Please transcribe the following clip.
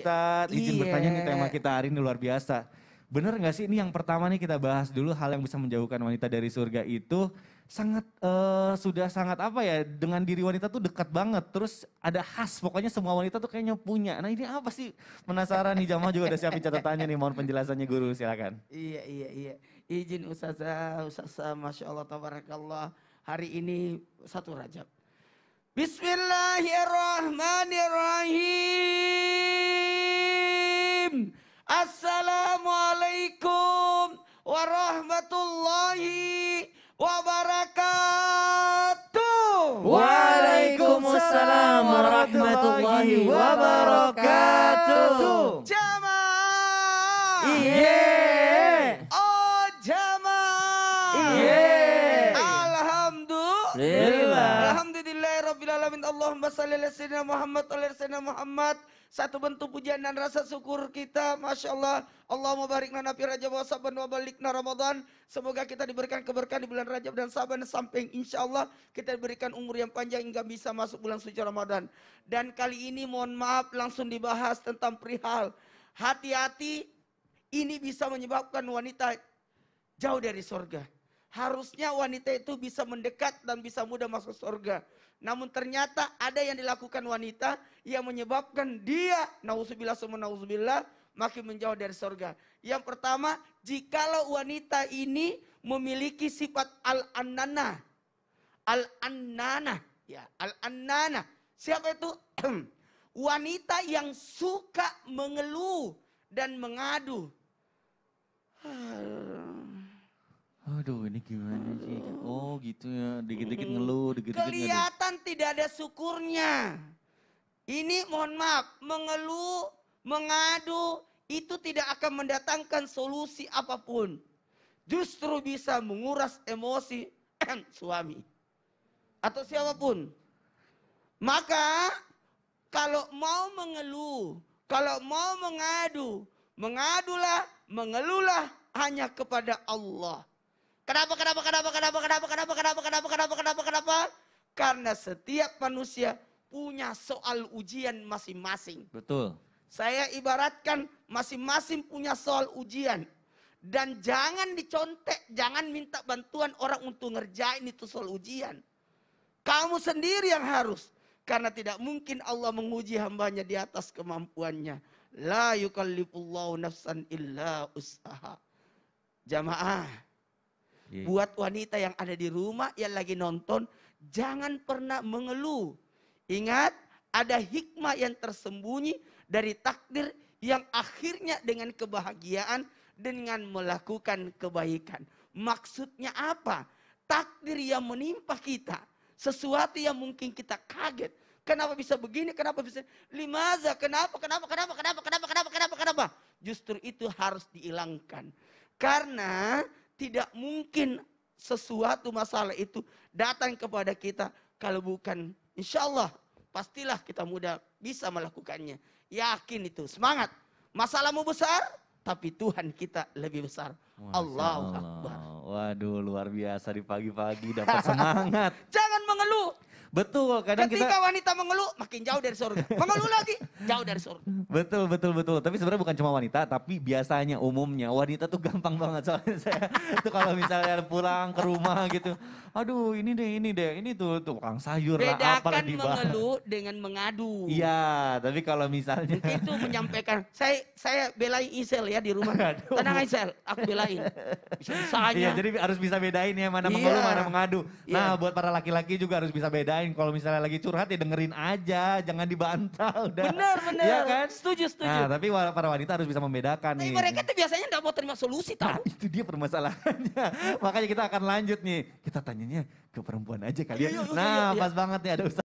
Ustadz. Izin iya. bertanya nih tema kita hari ini luar biasa. Bener gak sih ini yang pertama nih kita bahas dulu hal yang bisa menjauhkan wanita dari surga itu sangat uh, sudah sangat apa ya dengan diri wanita tuh dekat banget terus ada khas pokoknya semua wanita tuh kayaknya punya nah ini apa sih penasaran nih jamaah juga udah siapin catatannya nih mohon penjelasannya guru silakan iya iya iya izin ustazah ustazah masya Allah tabarakallah hari ini satu rajab Bismillahirrahmanirrahim Assalamualaikum warahmatullahi wabarakatuh. Waalaikumsalam warahmatullahi wabarakatuh. Jamaah. Iya. Yeah. Oh jamaah. Iya. Yeah. amin. Allahumma salli ala sayyidina Muhammad, ala sayyidina Muhammad. Satu bentuk pujian dan rasa syukur kita, Masya Allah. Allahumma barik lana Rajab wa Saban wa balikna ramadhan Semoga kita diberikan keberkahan di bulan Rajab dan Saban. Samping insya Allah kita diberikan umur yang panjang hingga bisa masuk bulan suci Ramadan. Dan kali ini mohon maaf langsung dibahas tentang perihal. Hati-hati ini bisa menyebabkan wanita jauh dari surga. Harusnya wanita itu bisa mendekat dan bisa mudah masuk surga. Namun ternyata ada yang dilakukan wanita yang menyebabkan dia, nauzubillah semua nauzubillah, makin menjauh dari surga. Yang pertama, jikalau wanita ini memiliki sifat al-annana. Al-annana. Ya, al-annana. Siapa itu? wanita yang suka mengeluh dan mengadu. Waduh ini gimana sih? Oh gitu ya, dikit-dikit ngeluh, dikit-dikit Kelihatan tidak ada syukurnya. Ini mohon maaf, mengeluh, mengadu, itu tidak akan mendatangkan solusi apapun. Justru bisa menguras emosi suami. Atau siapapun. Maka kalau mau mengeluh, kalau mau mengadu, mengadulah, mengeluhlah hanya kepada Allah. Kenapa, kenapa, kenapa, kenapa, kenapa, kenapa, kenapa, kenapa, kenapa, kenapa, kenapa? Karena setiap manusia punya soal ujian masing-masing. Betul. Saya ibaratkan masing-masing punya soal ujian. Dan jangan dicontek, jangan minta bantuan orang untuk ngerjain itu soal ujian. Kamu sendiri yang harus. Karena tidak mungkin Allah menguji hambanya di atas kemampuannya. La yukallifullahu nafsan illa usaha. Jamaah, Yeah. Buat wanita yang ada di rumah yang lagi nonton, jangan pernah mengeluh. Ingat, ada hikmah yang tersembunyi dari takdir yang akhirnya dengan kebahagiaan dengan melakukan kebaikan. Maksudnya apa? Takdir yang menimpa kita, sesuatu yang mungkin kita kaget. Kenapa bisa begini? Kenapa bisa? Limaza, kenapa? Kenapa? Kenapa? Kenapa? Kenapa? Kenapa? Kenapa? Kenapa? Justru itu harus dihilangkan. Karena tidak mungkin sesuatu masalah itu datang kepada kita kalau bukan insya Allah pastilah kita mudah bisa melakukannya. Yakin itu, semangat. Masalahmu besar, tapi Tuhan kita lebih besar. Masya Allah. Akbar. Waduh, luar biasa di pagi-pagi dapat semangat. Jangan mengeluh, Betul, kadang Ketika kita... wanita mengeluh, makin jauh dari surga. mengeluh lagi, jauh dari surga. Betul, betul, betul. Tapi sebenarnya bukan cuma wanita, tapi biasanya umumnya wanita tuh gampang banget. Soalnya saya tuh kalau misalnya pulang ke rumah gitu, aduh ini deh, ini deh, ini tuh tukang sayur Bedakan lah, apalah di mengeluh dengan mengadu. Iya, tapi kalau misalnya... itu menyampaikan, saya saya belai Isel ya di rumah. Aduh. Tenang Isel, aku belain. Bisa-bisanya. Iya, jadi harus bisa bedain ya, mana iya. mengeluh, mana mengadu. Iya. Nah, iya. buat para laki-laki juga harus bisa bedain lain. Kalau misalnya lagi curhat ya dengerin aja, jangan dibantah udah. Bener, iya bener. ya kan? Setuju, setuju. Nah, tapi para wanita harus bisa membedakan tapi nih. mereka tuh biasanya gak mau terima solusi tau. Nah, itu dia permasalahannya. Makanya kita akan lanjut nih. Kita tanyanya ke perempuan aja kali ya. Iya, iya, nah, pas banget nih ada usaha.